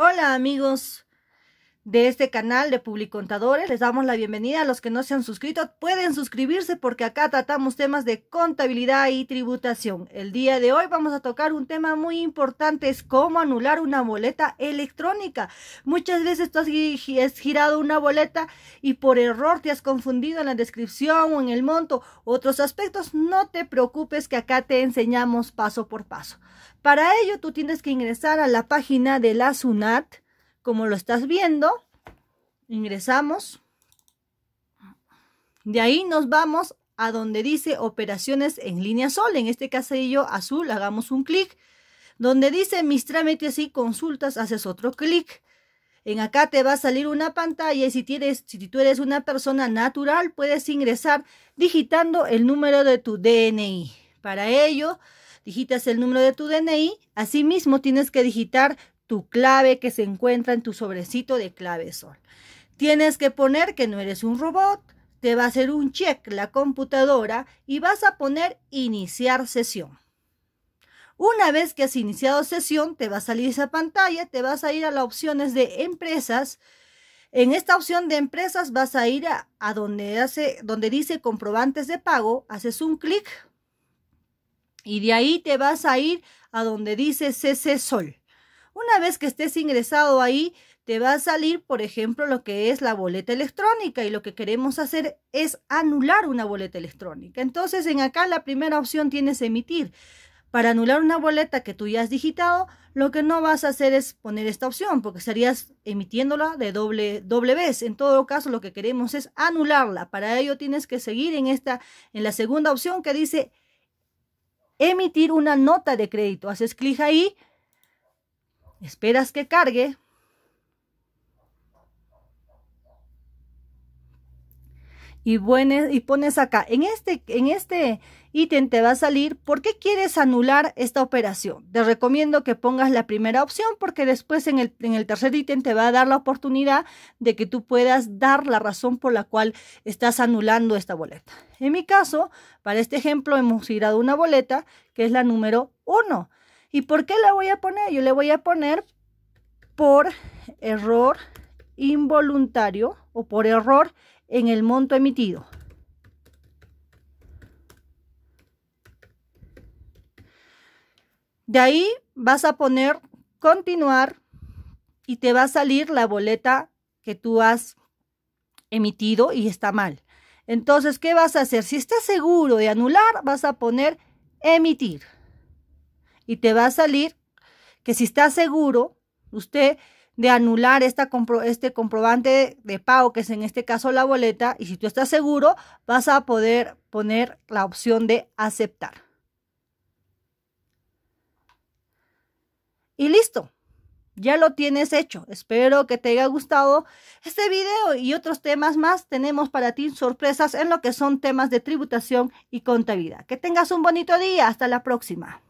Hola amigos, de este canal de Publicontadores. Les damos la bienvenida a los que no se han suscrito. Pueden suscribirse porque acá tratamos temas de contabilidad y tributación. El día de hoy vamos a tocar un tema muy importante, es cómo anular una boleta electrónica. Muchas veces tú has girado una boleta y por error te has confundido en la descripción o en el monto. Otros aspectos, no te preocupes que acá te enseñamos paso por paso. Para ello, tú tienes que ingresar a la página de la SUNAT como lo estás viendo, ingresamos. De ahí nos vamos a donde dice operaciones en línea sol. En este casillo azul hagamos un clic. Donde dice mis trámites y consultas haces otro clic. En acá te va a salir una pantalla y si, tienes, si tú eres una persona natural puedes ingresar digitando el número de tu DNI. Para ello digitas el número de tu DNI. Asimismo tienes que digitar tu clave que se encuentra en tu sobrecito de clave SOL. Tienes que poner que no eres un robot, te va a hacer un check la computadora y vas a poner iniciar sesión. Una vez que has iniciado sesión, te va a salir esa pantalla, te vas a ir a las opciones de empresas. En esta opción de empresas vas a ir a, donde, hace, donde dice comprobantes de pago, haces un clic y de ahí te vas a ir a donde dice CC Sol. Una vez que estés ingresado ahí, te va a salir, por ejemplo, lo que es la boleta electrónica y lo que queremos hacer es anular una boleta electrónica. Entonces, en acá la primera opción tienes emitir. Para anular una boleta que tú ya has digitado, lo que no vas a hacer es poner esta opción, porque estarías emitiéndola de doble, doble vez. En todo caso, lo que queremos es anularla. Para ello tienes que seguir en, esta, en la segunda opción que dice emitir una nota de crédito. Haces clic ahí, Esperas que cargue. E, y, pones acá, en este, en este ítem te va a salir, ¿por qué quieres anular esta operación? Te recomiendo que pongas la primera opción porque después en el, en el tercer ítem te va a dar la oportunidad de que tú puedas dar la razón por la cual estás anulando esta boleta. En mi caso, para este ejemplo hemos girado una boleta que es la número 1. ¿Y por qué la voy a poner? Yo le voy a poner por error involuntario o por error en el monto emitido. De ahí vas a poner continuar y te va a salir la boleta que tú has emitido y está mal. Entonces, ¿qué vas a hacer? Si estás seguro de anular, vas a poner emitir y te va a salir que si está seguro usted de anular esta este comprobante de pago, que es en este caso la boleta, y si tú estás seguro, vas a poder poner la opción de aceptar. Y listo, ya lo tienes hecho. Espero que te haya gustado este video y otros temas más. Tenemos para ti sorpresas en lo que son temas de tributación y contabilidad. Que tengas un bonito día. Hasta la próxima.